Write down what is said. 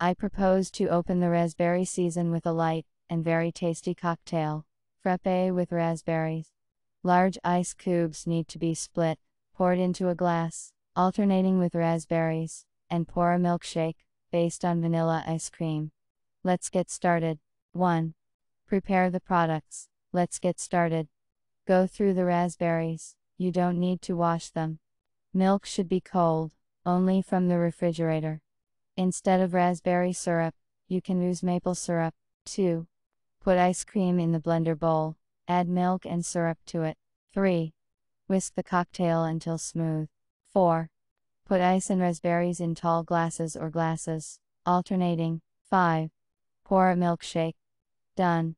I propose to open the raspberry season with a light and very tasty cocktail, frappe with raspberries. Large ice cubes need to be split, poured into a glass, alternating with raspberries, and pour a milkshake, based on vanilla ice cream. Let's get started. 1. Prepare the products. Let's get started. Go through the raspberries, you don't need to wash them. Milk should be cold, only from the refrigerator. Instead of raspberry syrup, you can use maple syrup. 2. Put ice cream in the blender bowl, add milk and syrup to it. 3. Whisk the cocktail until smooth. 4. Put ice and raspberries in tall glasses or glasses, alternating. 5. Pour a milkshake. Done.